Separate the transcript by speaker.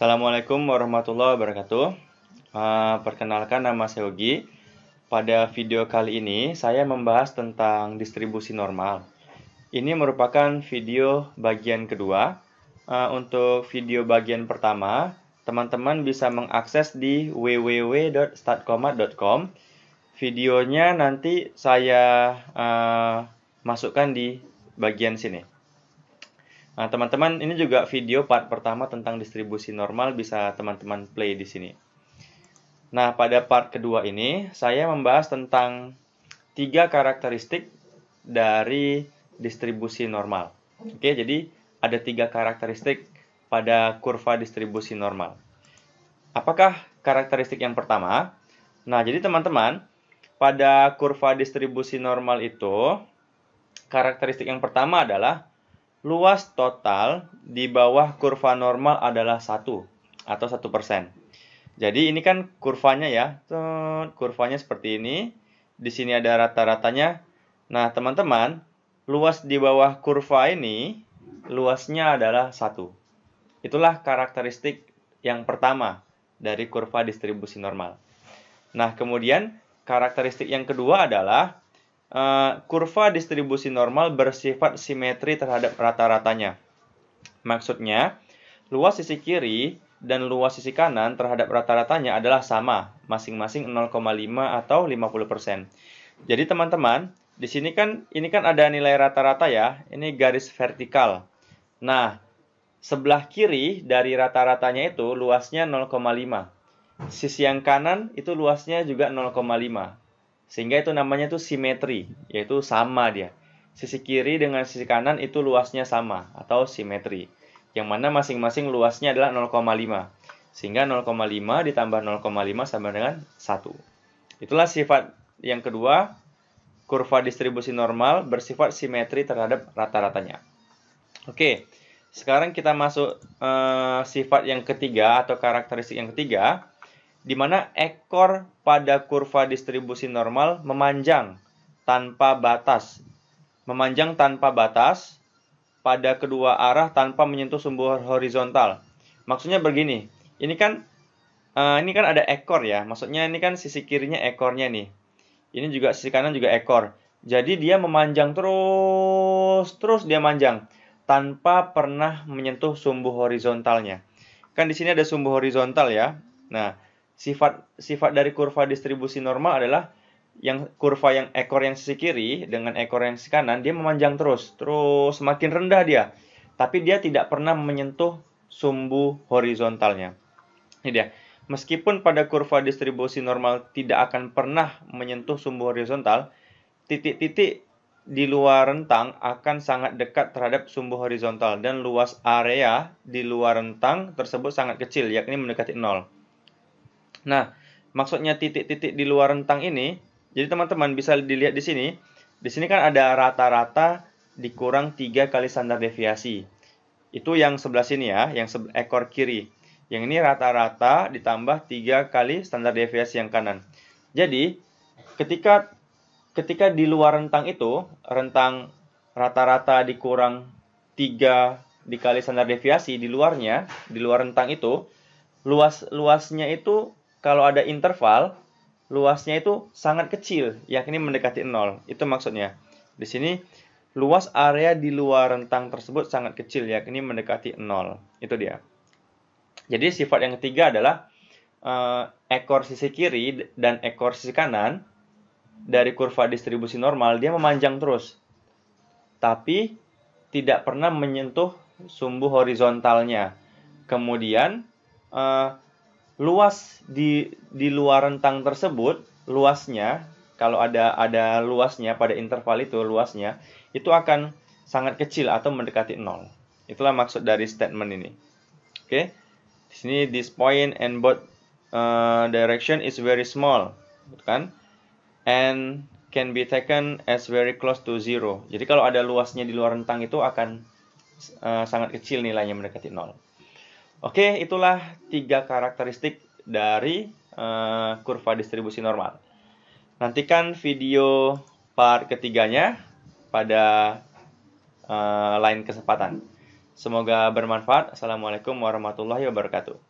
Speaker 1: Assalamualaikum warahmatullahi wabarakatuh. Uh, perkenalkan nama saya Ogi. Pada video kali ini saya membahas tentang distribusi normal. Ini merupakan video bagian kedua. Uh, untuk video bagian pertama, teman-teman bisa mengakses di www.statkomat.com. Videonya nanti saya uh, masukkan di bagian sini. Nah, teman-teman, ini juga video part pertama tentang distribusi normal bisa teman-teman play di sini. Nah, pada part kedua ini saya membahas tentang tiga karakteristik dari distribusi normal. Oke, jadi ada tiga karakteristik pada kurva distribusi normal. Apakah karakteristik yang pertama? Nah, jadi teman-teman, pada kurva distribusi normal itu karakteristik yang pertama adalah Luas total di bawah kurva normal adalah 1 atau 1%. Jadi ini kan kurvanya ya, kurvanya seperti ini. Di sini ada rata-ratanya. Nah, teman-teman, luas di bawah kurva ini luasnya adalah 1. Itulah karakteristik yang pertama dari kurva distribusi normal. Nah, kemudian karakteristik yang kedua adalah Eh, kurva distribusi normal bersifat simetri terhadap rata-ratanya. Maksudnya, luas sisi kiri dan luas sisi kanan terhadap rata-ratanya adalah sama, masing-masing 0,5 atau 50%. Jadi teman-teman, di sini kan ini kan ada nilai rata-rata ya, ini garis vertikal. Nah, sebelah kiri dari rata-ratanya itu luasnya 0,5. Sisi yang kanan itu luasnya juga 0,5. Sehingga itu namanya itu simetri, yaitu sama dia. Sisi kiri dengan sisi kanan itu luasnya sama atau simetri. Yang mana masing-masing luasnya adalah 0,5. Sehingga 0,5 ditambah 0,5 sama dengan 1. Itulah sifat yang kedua, kurva distribusi normal bersifat simetri terhadap rata-ratanya. Oke, sekarang kita masuk uh, sifat yang ketiga atau karakteristik yang ketiga, di mana ekor pada kurva distribusi normal memanjang tanpa batas. Memanjang tanpa batas pada kedua arah tanpa menyentuh sumbu horizontal. Maksudnya begini, ini kan eh, ini kan ada ekor ya. Maksudnya ini kan sisi kirinya ekornya nih. Ini juga sisi kanan juga ekor. Jadi dia memanjang terus terus dia manjang tanpa pernah menyentuh sumbu horizontalnya. Kan di sini ada sumbu horizontal ya. Nah, sifat sifat dari kurva distribusi normal adalah yang kurva yang ekor yang sisi kiri dengan ekor yang sisi kanan dia memanjang terus, terus semakin rendah dia. Tapi dia tidak pernah menyentuh sumbu horizontalnya. Ini dia. Meskipun pada kurva distribusi normal tidak akan pernah menyentuh sumbu horizontal, titik-titik di luar rentang akan sangat dekat terhadap sumbu horizontal dan luas area di luar rentang tersebut sangat kecil, yakni mendekati nol. Nah, maksudnya titik-titik di luar rentang ini, jadi teman-teman bisa dilihat di sini. Di sini kan ada rata-rata dikurang 3 kali standar deviasi. Itu yang sebelah sini ya, yang ekor kiri. Yang ini rata-rata ditambah 3 kali standar deviasi yang kanan. Jadi, ketika ketika di luar rentang itu, rentang rata-rata dikurang 3 dikali standar deviasi di luarnya, di luar rentang itu, luas luasnya itu kalau ada interval luasnya itu sangat kecil, yakni mendekati nol. Itu maksudnya. Di sini luas area di luar rentang tersebut sangat kecil, yakni mendekati nol. Itu dia. Jadi sifat yang ketiga adalah uh, ekor sisi kiri dan ekor sisi kanan dari kurva distribusi normal dia memanjang terus, tapi tidak pernah menyentuh sumbu horizontalnya. Kemudian uh, luas di di luar rentang tersebut luasnya kalau ada ada luasnya pada interval itu luasnya itu akan sangat kecil atau mendekati nol itulah maksud dari statement ini oke okay? di sini this point and both uh, direction is very small kan and can be taken as very close to zero jadi kalau ada luasnya di luar rentang itu akan uh, sangat kecil nilainya mendekati nol Oke, itulah tiga karakteristik dari uh, kurva distribusi normal. Nantikan video part ketiganya pada uh, lain kesempatan. Semoga bermanfaat. Assalamualaikum warahmatullahi wabarakatuh.